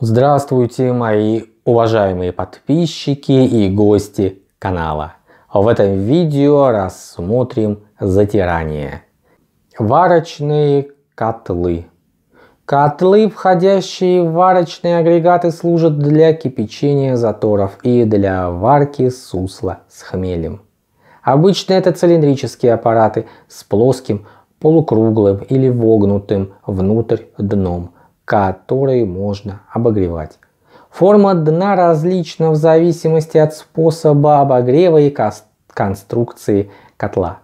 Здравствуйте, мои уважаемые подписчики и гости канала. В этом видео рассмотрим затирание. Варочные котлы. Котлы, входящие в варочные агрегаты, служат для кипячения заторов и для варки сусла с хмелем. Обычно это цилиндрические аппараты с плоским, полукруглым или вогнутым внутрь дном – которые можно обогревать. Форма дна различна в зависимости от способа обогрева и конструкции котла.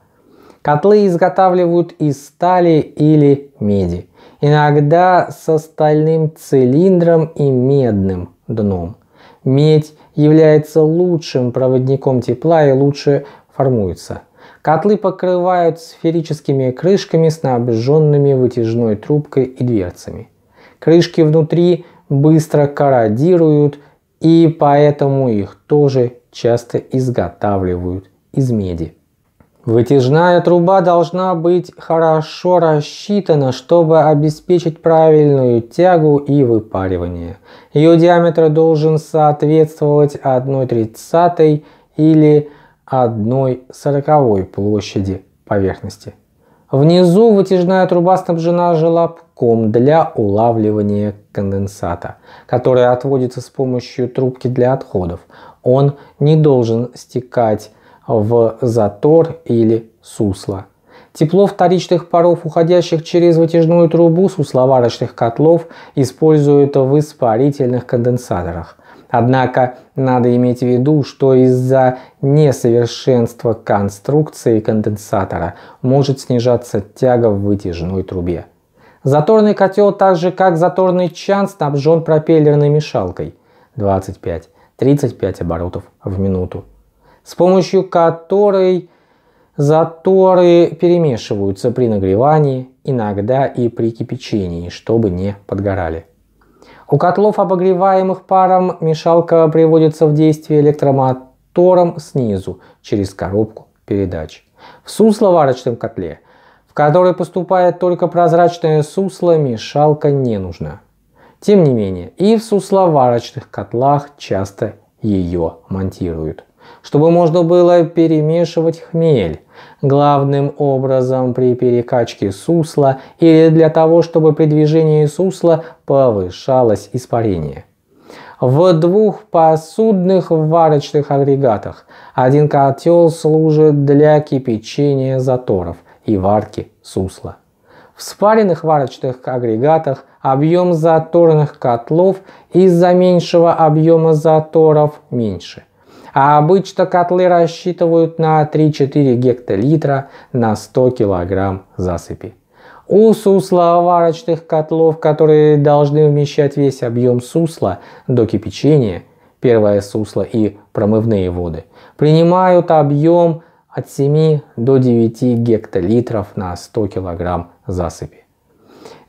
Котлы изготавливают из стали или меди, иногда со стальным цилиндром и медным дном. Медь является лучшим проводником тепла и лучше формуется. Котлы покрывают сферическими крышками, снабженными вытяжной трубкой и дверцами крышки внутри быстро корродируют, и поэтому их тоже часто изготавливают из меди. Вытяжная труба должна быть хорошо рассчитана, чтобы обеспечить правильную тягу и выпаривание. Ее диаметр должен соответствовать 1,30 или 1,40 площади поверхности. Внизу вытяжная труба снабжена желобком для улавливания конденсата, который отводится с помощью трубки для отходов. Он не должен стекать в затор или сусло. Тепло вторичных паров, уходящих через вытяжную трубу сусловарочных котлов, используют в испарительных конденсаторах. Однако надо иметь в виду, что из-за несовершенства конструкции конденсатора может снижаться тяга в вытяжной трубе. Заторный котел, так же как заторный чан, снабжен пропеллерной мешалкой 25-35 оборотов в минуту, с помощью которой заторы перемешиваются при нагревании, иногда и при кипячении, чтобы не подгорали. У котлов, обогреваемых паром, мешалка приводится в действие электромотором снизу через коробку передач. В сусловарочном котле, в который поступает только прозрачное сусло, мешалка не нужна. Тем не менее, и в сусловарочных котлах часто ее монтируют чтобы можно было перемешивать хмель, главным образом при перекачке сусла или для того, чтобы при движении сусла повышалось испарение. В двух посудных варочных агрегатах один котел служит для кипячения заторов и варки сусла. В спаренных варочных агрегатах объем заторных котлов из-за меньшего объема заторов меньше. А обычно котлы рассчитывают на 3-4 гектолитра на 100 кг засыпи. У сусловарочных котлов, которые должны вмещать весь объем сусла до кипячения, первое сусло и промывные воды, принимают объем от 7 до 9 гектолитров на 100 кг засыпи.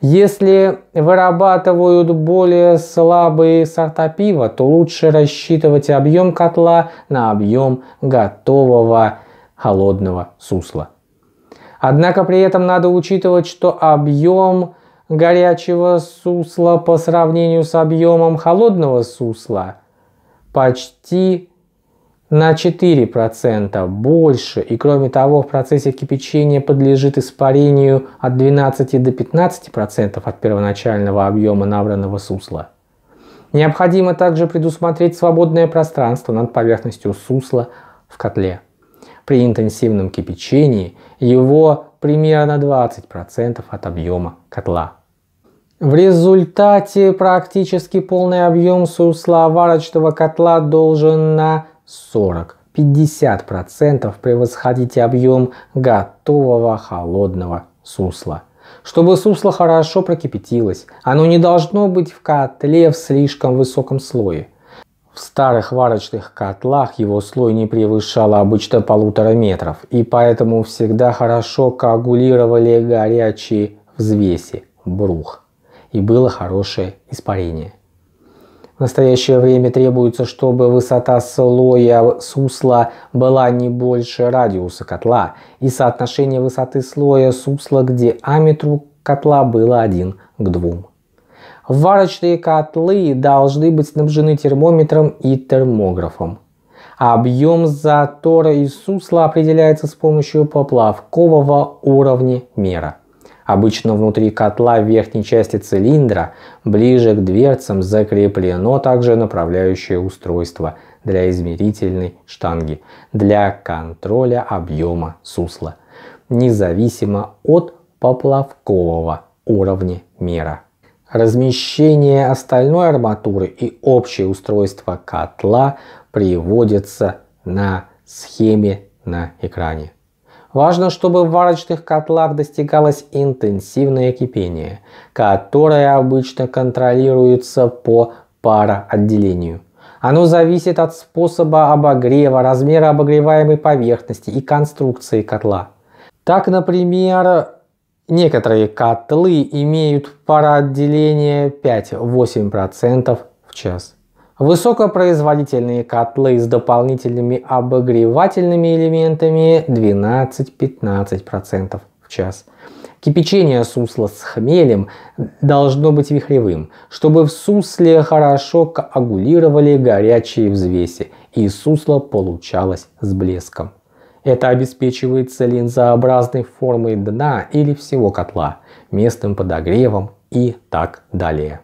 Если вырабатывают более слабые сорта пива, то лучше рассчитывать объем котла на объем готового холодного сусла. Однако при этом надо учитывать, что объем горячего сусла по сравнению с объемом холодного сусла почти на 4% больше и кроме того в процессе кипячения подлежит испарению от 12 до 15% от первоначального объема набранного сусла. Необходимо также предусмотреть свободное пространство над поверхностью сусла в котле. При интенсивном кипячении его примерно 20% от объема котла. В результате практически полный объем сусла варочного котла должен на 40-50% превосходите объем готового холодного сусла. Чтобы сусло хорошо прокипятилось, оно не должно быть в котле в слишком высоком слое. В старых варочных котлах его слой не превышал обычно полутора метров, и поэтому всегда хорошо коагулировали горячие взвеси, брух, и было хорошее испарение в настоящее время требуется, чтобы высота слоя сусла была не больше радиуса котла, и соотношение высоты слоя сусла к диаметру котла было 1 к 2. Варочные котлы должны быть снабжены термометром и термографом. Объем затора и сусла определяется с помощью поплавкового уровня мера. Обычно внутри котла в верхней части цилиндра, ближе к дверцам, закреплено также направляющее устройство для измерительной штанги, для контроля объема сусла, независимо от поплавкового уровня мера. Размещение остальной арматуры и общее устройство котла приводится на схеме на экране. Важно, чтобы в варочных котлах достигалось интенсивное кипение, которое обычно контролируется по пароотделению. Оно зависит от способа обогрева, размера обогреваемой поверхности и конструкции котла. Так, например, некоторые котлы имеют пароотделение 5-8% в час. Высокопроизводительные котлы с дополнительными обогревательными элементами 12-15% в час. Кипячение сусла с хмелем должно быть вихревым, чтобы в сусле хорошо коагулировали горячие взвеси и сусло получалось с блеском. Это обеспечивается линзообразной формой дна или всего котла, местным подогревом и так далее.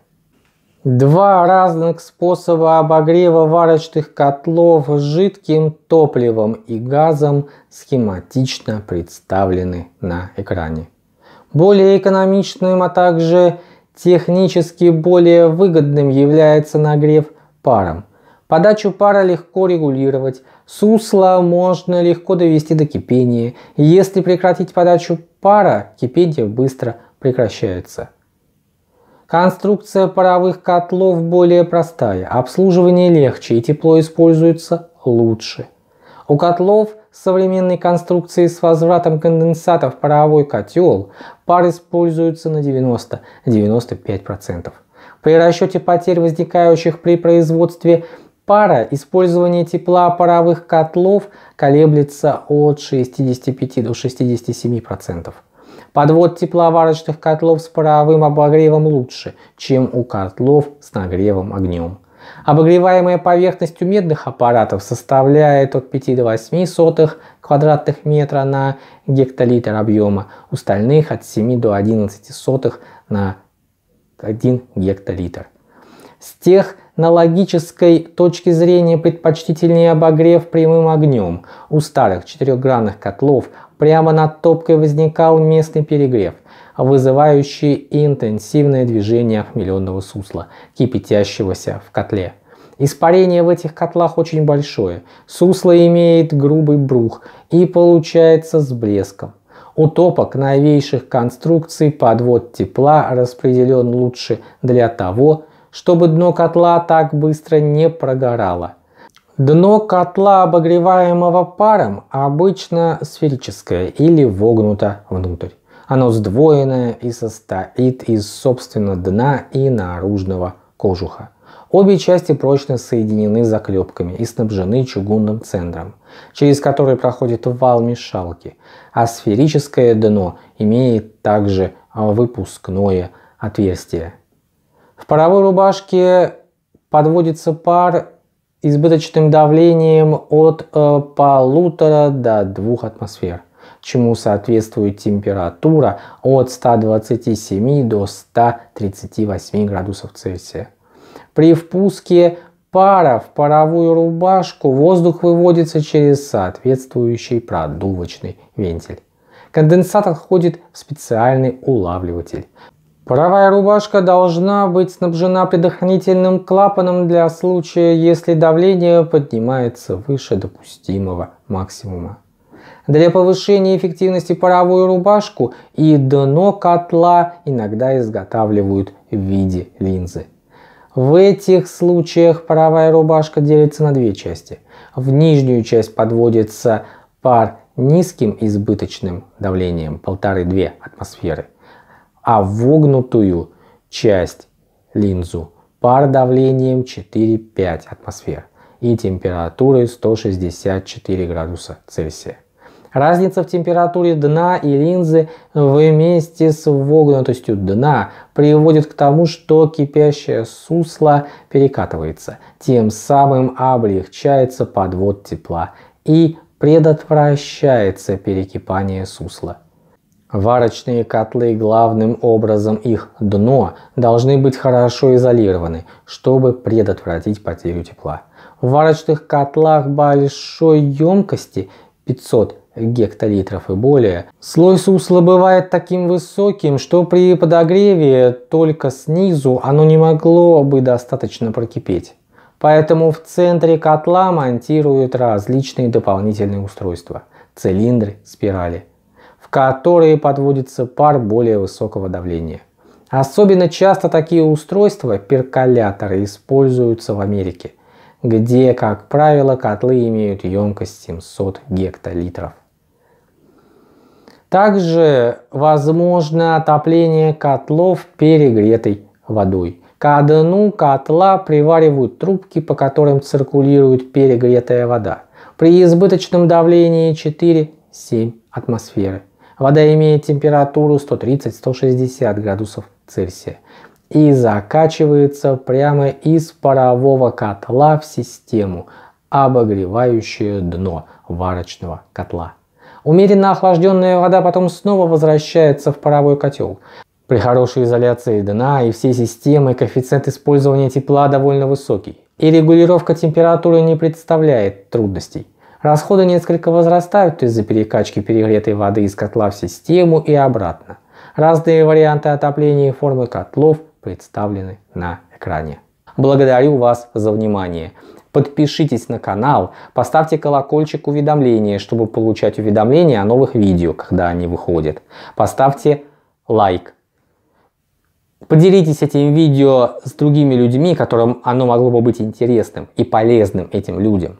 Два разных способа обогрева варочных котлов с жидким топливом и газом схематично представлены на экране. Более экономичным, а также технически более выгодным является нагрев паром. Подачу пара легко регулировать, сусло можно легко довести до кипения. Если прекратить подачу пара, кипение быстро прекращается. Конструкция паровых котлов более простая, обслуживание легче и тепло используется лучше. У котлов современной конструкции с возвратом конденсата в паровой котел пар используется на 90-95%. При расчете потерь, возникающих при производстве пара, использование тепла паровых котлов колеблется от 65 до 67%. Подвод тепловарочных котлов с паровым обогревом лучше, чем у котлов с нагревом огнем. Обогреваемая поверхность у медных аппаратов составляет от 5 до 8 сотых квадратных метра на гектолитр объема, у стальных от 7 до 11 сотых на 1 гектолитр. С технологической точки зрения предпочтительнее обогрев прямым огнем. У старых четырехгранных котлов Прямо над топкой возникал местный перегрев, вызывающий интенсивное движение хмеленного сусла, кипятящегося в котле. Испарение в этих котлах очень большое. Сусло имеет грубый брух и получается с блеском. У топок новейших конструкций подвод тепла распределен лучше для того, чтобы дно котла так быстро не прогорало. Дно котла, обогреваемого паром, обычно сферическое или вогнуто внутрь. Оно сдвоенное и состоит из, собственно, дна и наружного кожуха. Обе части прочно соединены заклепками и снабжены чугунным центром, через который проходит вал мешалки, а сферическое дно имеет также выпускное отверстие. В паровой рубашке подводится пар избыточным давлением от э, полутора до двух атмосфер, чему соответствует температура от 127 до 138 градусов Цельсия. При впуске пара в паровую рубашку воздух выводится через соответствующий продувочный вентиль. Конденсат отходит в специальный улавливатель. Паровая рубашка должна быть снабжена предохранительным клапаном для случая, если давление поднимается выше допустимого максимума. Для повышения эффективности паровую рубашку и дно котла иногда изготавливают в виде линзы. В этих случаях паровая рубашка делится на две части. В нижнюю часть подводится пар низким избыточным давлением 1,5-2 атмосферы – а вогнутую часть линзу пар давлением 4-5 атмосфер и температурой 164 градуса Цельсия. Разница в температуре дна и линзы вместе с вогнутостью дна приводит к тому, что кипящее сусло перекатывается, тем самым облегчается подвод тепла и предотвращается перекипание сусла. Варочные котлы, главным образом их дно, должны быть хорошо изолированы, чтобы предотвратить потерю тепла. В варочных котлах большой емкости 500 гектолитров и более, слой сусла бывает таким высоким, что при подогреве только снизу оно не могло бы достаточно прокипеть. Поэтому в центре котла монтируют различные дополнительные устройства – цилиндры, спирали – в которые подводится пар более высокого давления. Особенно часто такие устройства, перколяторы, используются в Америке, где, как правило, котлы имеют емкость 700 гектолитров. Также возможно отопление котлов перегретой водой. К дну котла приваривают трубки, по которым циркулирует перегретая вода. При избыточном давлении 4-7 атмосферы Вода имеет температуру 130-160 градусов Цельсия и закачивается прямо из парового котла в систему, обогревающую дно варочного котла. Умеренно охлажденная вода потом снова возвращается в паровой котел. При хорошей изоляции дна и всей системы коэффициент использования тепла довольно высокий, и регулировка температуры не представляет трудностей. Расходы несколько возрастают из-за перекачки перегретой воды из котла в систему и обратно. Разные варианты отопления и формы котлов представлены на экране. Благодарю вас за внимание. Подпишитесь на канал, поставьте колокольчик уведомления, чтобы получать уведомления о новых видео, когда они выходят. Поставьте лайк. Поделитесь этим видео с другими людьми, которым оно могло бы быть интересным и полезным этим людям.